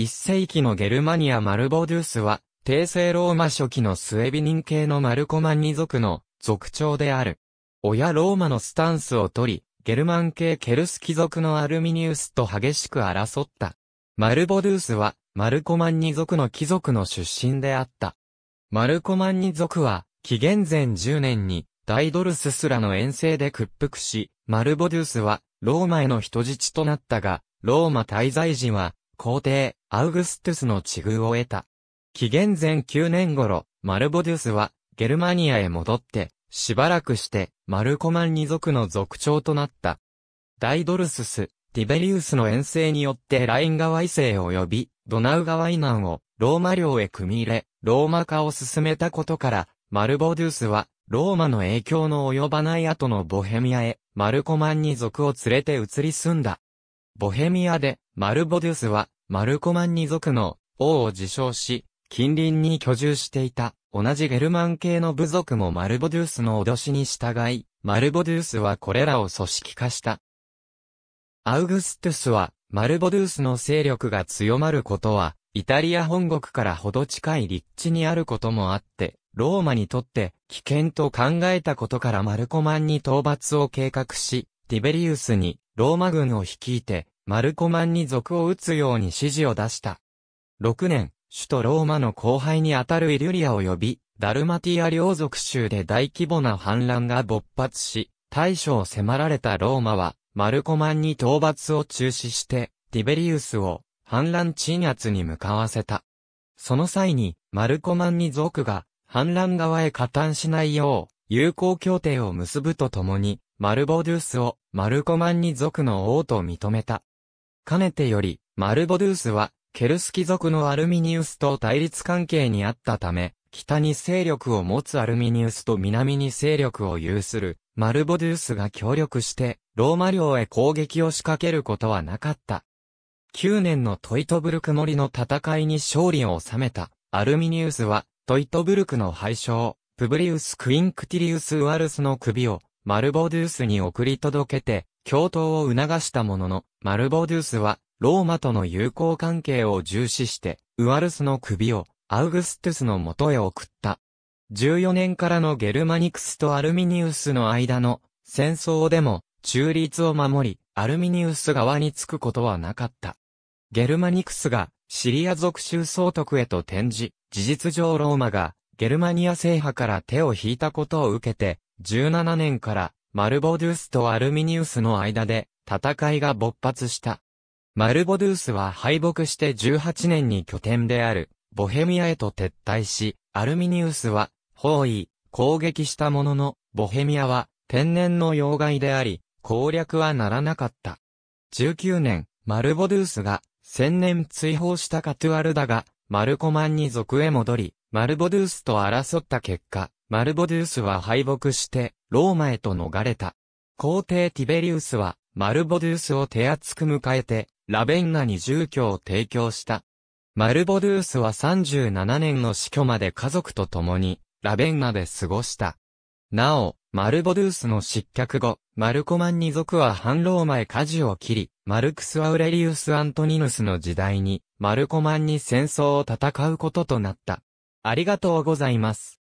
一世紀のゲルマニアマルボデュースは、帝政ローマ初期のスエビ人系のマルコマンニ族の族長である。親ローマのスタンスを取り、ゲルマン系ケルス貴族のアルミニウスと激しく争った。マルボデュースは、マルコマンニ族の貴族の出身であった。マルコマンニ族は、紀元前10年に、ダイドルススラの遠征で屈服し、マルボデュースは、ローマへの人質となったが、ローマ滞在時は、皇帝、アウグストゥスの地遇を得た。紀元前9年頃、マルボデュスは、ゲルマニアへ戻って、しばらくして、マルコマンニ族の族長となった。ダイドルスス、ティベリウスの遠征によってライン川異性及び、ドナウ川異難を、ローマ領へ組み入れ、ローマ化を進めたことから、マルボデュスは、ローマの影響の及ばない後のボヘミアへ、マルコマンニ族を連れて移り住んだ。ボヘミアで、マルボデュスは、マルコマンニ族の王を自称し、近隣に居住していた、同じゲルマン系の部族もマルボデュースの脅しに従い、マルボデュースはこれらを組織化した。アウグストゥスは、マルボデュースの勢力が強まることは、イタリア本国からほど近い立地にあることもあって、ローマにとって危険と考えたことからマルコマンに討伐を計画し、ティベリウスにローマ軍を率いて、マルコマンに賊を撃つように指示を出した。6年、首都ローマの後輩にあたるイリュリアを呼び、ダルマティア領族州で大規模な反乱が勃発し、大将を迫られたローマは、マルコマンに討伐を中止して、ティベリウスを反乱鎮圧に向かわせた。その際に、マルコマンに族が反乱側へ加担しないよう、友好協定を結ぶとともに、マルボドゥースをマルコマンニ族の王と認めた。かねてより、マルボドゥースは、ケルスキ族のアルミニウスと対立関係にあったため、北に勢力を持つアルミニウスと南に勢力を有する、マルボドゥースが協力して、ローマ領へ攻撃を仕掛けることはなかった。9年のトイトブルク森の戦いに勝利を収めた、アルミニウスは、トイトブルクの敗将、プブリウス・クインクティリウス・ウアルスの首を、マルボドゥースに送り届けて、共闘を促したものの、マルボドゥースは、ローマとの友好関係を重視して、ウアルスの首を、アウグストゥスの元へ送った。14年からのゲルマニクスとアルミニウスの間の戦争でも中立を守り、アルミニウス側につくことはなかった。ゲルマニクスがシリア属州総督へと転じ、事実上ローマがゲルマニア制覇から手を引いたことを受けて、17年からマルボドゥースとアルミニウスの間で戦いが勃発した。マルボドゥースは敗北して18年に拠点であるボヘミアへと撤退し、アルミニウスは包囲、攻撃したものの、ボヘミアは天然の要害であり、攻略はならなかった。19年、マルボドゥースが千年追放したカトゥアルだが、マルコマンに族へ戻り、マルボドゥースと争った結果、マルボデュースは敗北して、ローマへと逃れた。皇帝ティベリウスは、マルボデュースを手厚く迎えて、ラベンナに住居を提供した。マルボデュースは37年の死去まで家族と共に、ラベンナで過ごした。なお、マルボデュースの失脚後、マルコマンニ族は反ローマへ舵を切り、マルクス・アウレリウス・アントニヌスの時代に、マルコマンに戦争を戦うこととなった。ありがとうございます。